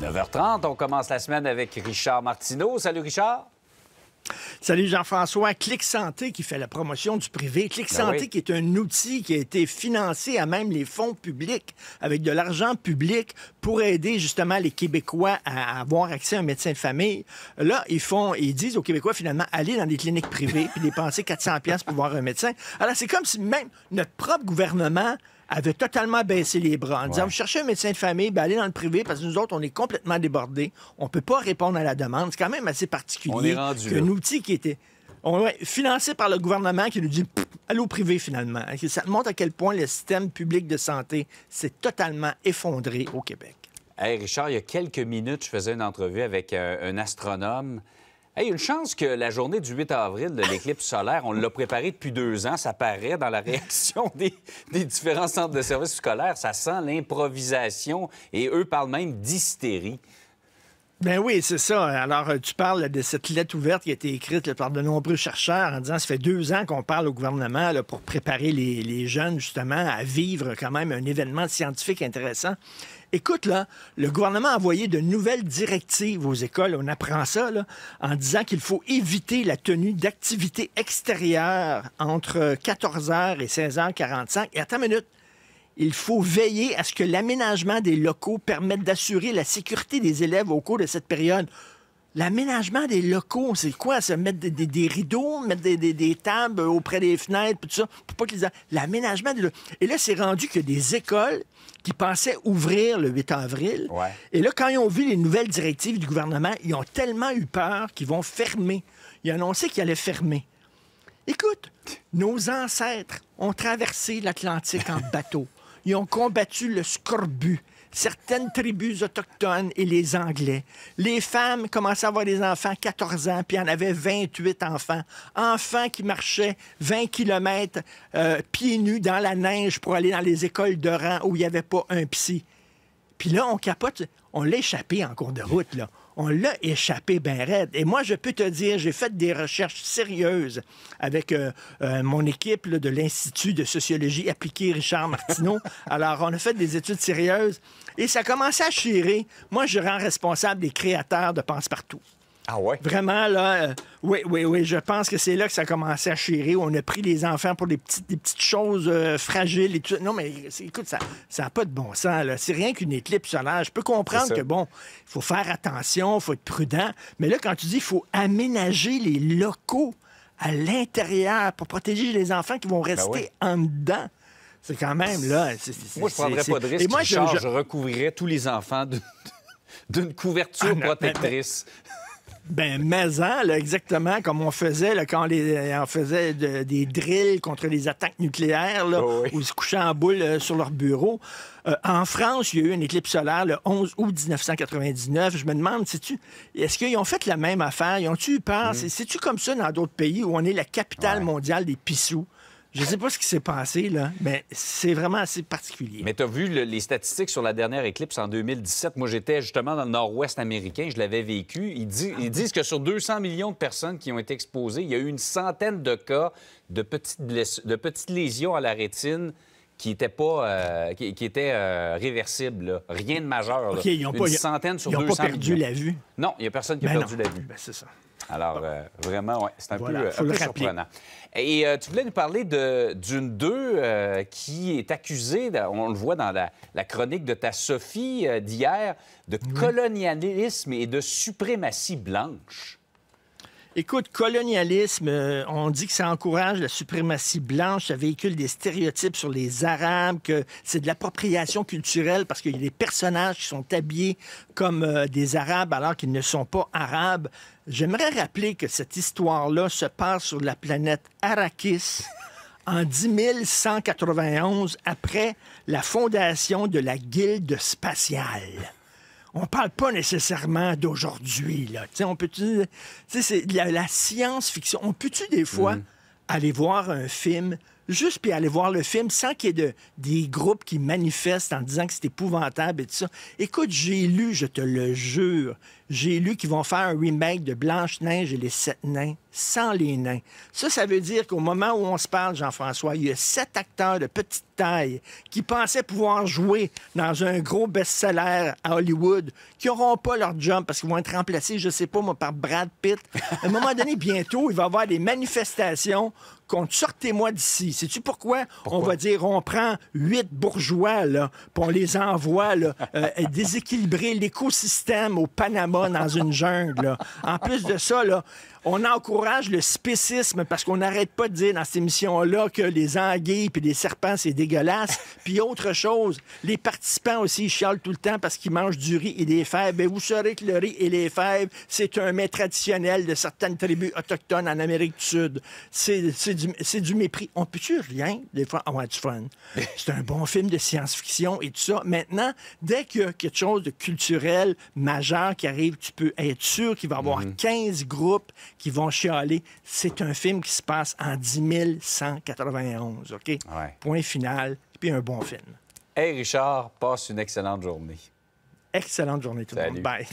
9h30, on commence la semaine avec Richard Martineau. Salut Richard. Salut Jean-François. Clic Santé qui fait la promotion du privé. Clic ben Santé qui est un outil qui a été financé à même les fonds publics avec de l'argent public pour aider justement les Québécois à avoir accès à un médecin de famille. Là, ils font, ils disent aux Québécois finalement, aller dans des cliniques privées puis dépenser 400 pièces pour voir un médecin. Alors c'est comme si même notre propre gouvernement avait totalement baissé les bras en disant, vous un médecin de famille, ben allez dans le privé parce que nous autres, on est complètement débordés. On ne peut pas répondre à la demande. C'est quand même assez particulier on est outil qui était financé par le gouvernement qui nous dit au privé finalement. Ça montre à quel point le système public de santé s'est totalement effondré au Québec. Hey Richard, il y a quelques minutes, je faisais une entrevue avec euh, un astronome il y a une chance que la journée du 8 avril de l'éclipse solaire, on l'a préparée depuis deux ans. Ça paraît dans la réaction des, des différents centres de services scolaires. Ça sent l'improvisation et eux parlent même d'hystérie. Ben oui, c'est ça. Alors, euh, tu parles de cette lettre ouverte qui a été écrite par de nombreux chercheurs en disant ça fait deux ans qu'on parle au gouvernement pour préparer les, les, jeunes justement à vivre quand même un événement scientifique intéressant. Écoute, là, le gouvernement a envoyé de nouvelles directives aux écoles, on apprend ça, là, en disant qu'il faut éviter la tenue d'activités extérieures entre 14h et 16h45. Et attends une minute, il faut veiller à ce que l'aménagement des locaux permette d'assurer la sécurité des élèves au cours de cette période. L'aménagement des locaux, c'est quoi? C'est mettre des, rideaux, mettre des, tables auprès des fenêtres, tout ça, pour pas qu'ils... L'aménagement des Et là, c'est rendu que des écoles qui pensaient ouvrir le 8 avril. Et là, quand ils ont vu les nouvelles directives du gouvernement, ils ont tellement eu peur qu'ils vont fermer. Ils ont annoncé qu'ils allaient fermer. Écoute, nos ancêtres ont traversé l'Atlantique en bateau. Ils ont combattu le scorbut, certaines tribus autochtones et les Anglais. Les femmes commençaient à avoir des enfants 14 ans, puis en avaient 28 enfants. Enfants qui marchaient 20 km euh, pieds nus dans la neige pour aller dans les écoles de rang où il n'y avait pas un psy. Puis là, on capote. On l'a échappé en cours de route, là. On l'a échappé bien raide. Et moi, je peux te dire, j'ai fait des recherches sérieuses avec euh, euh, mon équipe de l'Institut de sociologie appliquée Richard Martineau. Alors, on a fait des études sérieuses et ça commence à chirer. Moi, je rends responsable des créateurs de Pense-Partout. Ah ouais? Vraiment, là, euh, oui, oui, oui, je pense que c'est là que ça a commencé à chérir. On a pris les enfants pour des petites, petites choses euh, fragiles et tout. Non, mais écoute, ça n'a pas de bon sens, là. C'est rien qu'une éclipse solaire. Je peux comprendre que, bon, il faut faire attention, il faut être prudent. Mais là, quand tu dis qu'il faut aménager les locaux à l'intérieur pour protéger les enfants qui vont ben rester en dedans. C'est quand même, là... moi, je prendrais pas de risque. Et moi, je, recouvrirais tous les enfants d'une couverture ah, protectrice. Ben, maison, hein, là, exactement comme on faisait là, quand les, euh, on faisait des drills contre les attaques nucléaires, oh où ils se couchaient en boule euh, sur leur bureau. Euh, en France, il y a eu une éclipse solaire le 11 août 1999. Je me demande, tu est-ce qu'ils ont fait la même affaire? Ils ont-tu eu peur? Mm. C'est-tu comme ça dans d'autres pays où on est la capitale mondiale des pissous? Je sais pas ce qui s'est passé, là, mais c'est vraiment assez particulier. Mais tu as vu les statistiques sur la dernière éclipse en 2017. Moi, j'étais justement dans le nord-ouest américain, je l'avais vécu. Ils, ah disent que sur 200 millions de personnes qui ont été exposées, il y a eu une centaine de cas de petites lésions à la rétine qui était pas euh, qui, était euh, réversible. Rien de majeur. ils Une centaine sur ils ont pas perdu la vue. Non, il n'y a personne qui a ben perdu la vue. Ben, c'est ça. Alors, euh, vraiment, c'est un peu, surprenant. Et tu voulais nous parler d'une d'eux qui est accusée, on le voit dans la, chronique de ta Sophie d'hier, de colonialisme et de suprématie blanche. Écoute, colonialisme, euh, on dit que ça encourage la suprématie blanche, ça véhicule des stéréotypes sur les Arabes, que c'est de l'appropriation culturelle parce qu'il y a des personnages qui sont habillés comme euh, des Arabes alors qu'ils ne sont pas Arabes. J'aimerais rappeler que cette histoire-là se passe sur la planète Arrakis en 10 après la fondation de la Guilde spatiale on parle pas nécessairement d'aujourd'hui. Là. sais, on peut-tu. C'est la, science-fiction. On peut-tu des fois mm. aller voir un film, juste puis aller voir le film sans qu'il y ait de, des groupes qui manifestent en disant que c'est épouvantable et tout ça? Écoute, j'ai lu, je te le jure, j'ai lu qu'ils vont faire un remake de Blanche-Neige et les Sept Nains sans les nains. Ça, ça veut dire qu'au moment où on se parle, Jean-François, il y a sept acteurs de petite taille qui pensaient pouvoir jouer dans un gros best-seller à Hollywood, qui n'auront pas leur job parce qu'ils vont être remplacés, je sais pas, moi, par Brad Pitt. À un moment donné, bientôt, il va y avoir des manifestations contre sortez-moi d'ici. Sais-tu pourquoi? On va dire, on prend huit bourgeois, là, puis on les envoie là, euh, déséquilibrer l'écosystème au Panama dans une jungle. En plus de ça, là, on encourage le spécisme parce qu'on n'arrête pas de dire dans cette émission-là que les anguilles puis les serpents, c'est dégueulasse. Puis autre chose, les participants aussi ils chialent tout le temps parce qu'ils mangent du riz et des fèves. Bien, vous saurez que le riz et les fèves, c'est un mets traditionnel de certaines tribus autochtones en Amérique du Sud. C'est du, du, mépris. On peut-tu rien, des fois, avoir ah du fun? C'est un bon film de science-fiction et tout ça. Maintenant, dès qu'il y a quelque chose de culturel majeur qui arrive, tu peux être sûr qu'il va y avoir 15 mhm. groupes qui vont chialer. C'est un film qui se passe en 10 191, OK? Point final, puis un bon film. Hey Richard, passe une excellente journée. Excellente journée tout le monde. Bye.